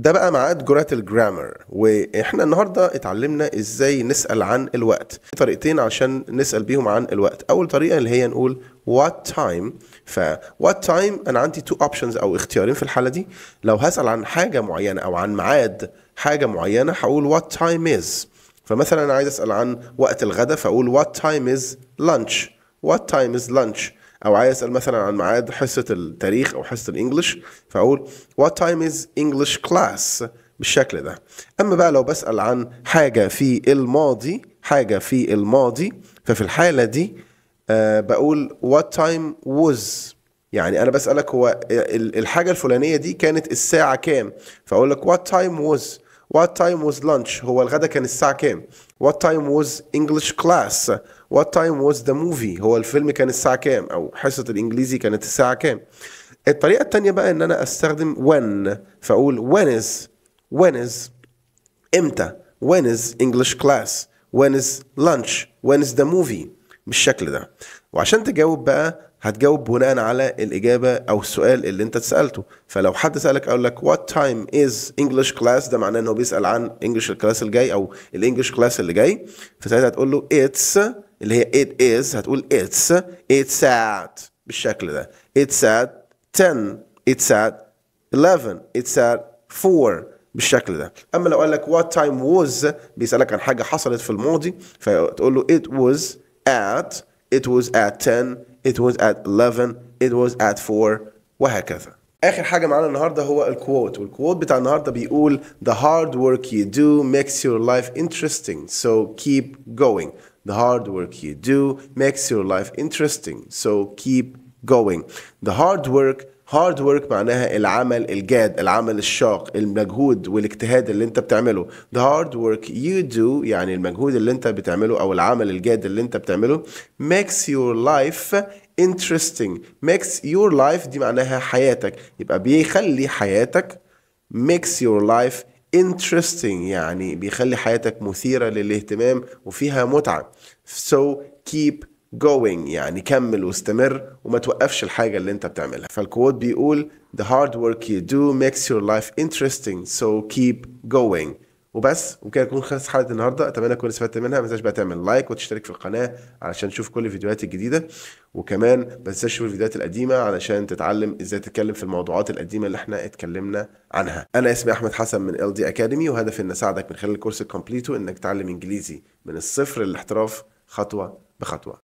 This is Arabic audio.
ده بقى معاد جرعه الجرامر واحنا النهارده اتعلمنا ازاي نسال عن الوقت طريقتين عشان نسال بيهم عن الوقت اول طريقه اللي هي نقول what time ف what time انا عندي two options او اختيارين في الحاله دي لو هسال عن حاجه معينه او عن ميعاد حاجه معينه هقول what time is فمثلا انا عايز اسال عن وقت الغداء فاقول what time is lunch what time is lunch او عايز اسال مثلا عن ميعاد حصه التاريخ او حصه الانجليش فاقول وات تايم از انجلش كلاس بالشكل ده اما بقى لو بسال عن حاجه في الماضي حاجه في الماضي ففي الحاله دي آه بقول وات تايم was يعني انا بسالك هو الحاجه الفلانيه دي كانت الساعه كام فاقول لك وات تايم was What time was lunch هو الغدا كان الساعة كام What time was English class What time was the movie هو الفيلم كان الساعة كام أو حصة الإنجليزي كانت الساعة كام الطريقة التانية بقى إن أنا أستخدم when فأقول when is when is إمتى when is English class when is lunch when is the movie بالشكل ده وعشان تجاوب بقى هتجاوب بناء على الاجابه او السؤال اللي انت سالته فلو حد سالك أقول لك وات تايم از انجلش كلاس ده معناه ان هو بيسال عن انجلش الكلاس الجاي او الانجلش كلاس اللي جاي فساعتها هتقول له اتس اللي هي ات از هتقول اتس اتس ات بالشكل ده اتس ات 10 اتس ات 11 اتس ات 4 بالشكل ده اما لو قال لك وات تايم was بيسالك عن حاجه حصلت في الماضي فتقول له it was at it was at 10 it was at 11 it was at 4 وهكذا اخر حاجه معانا النهارده هو الكوت والكوت بتاع النهارده بيقول the hard work you do makes your life interesting so keep going the hard work you do makes your life interesting so keep going the hard work هارد ورك معناها العمل الجاد العمل الشاق المجهود والاجتهاد اللي انت بتعمله the hard work you do يعني المجهود اللي انت بتعمله او العمل الجاد اللي انت بتعمله makes your life interesting makes your life دي معناها حياتك يبقى بيخلي حياتك makes your life interesting يعني بيخلي حياتك مثيرة للاهتمام وفيها متعة so keep going يعني كمل واستمر وما توقفش الحاجة اللي انت بتعملها فالكوت بيقول the hard work you do makes your life interesting so keep going وبس وكده تكون خلصت حلقة النهاردة أتمنى تكون استفدت منها ما تنساش بقى تعمل لايك وتشترك في القناة علشان تشوف كل الفيديوهات الجديدة وكمان ما تنساش تشوف الفيديوهات القديمة علشان تتعلم ازاي تتكلم في الموضوعات القديمة اللي احنا اتكلمنا عنها أنا اسمي أحمد حسن من LD Academy وهدفي إن أساعدك من خلال الكورس الكومبليتو إنك تتعلم إنجليزي من الصفر للاحتراف خطوة بخطوة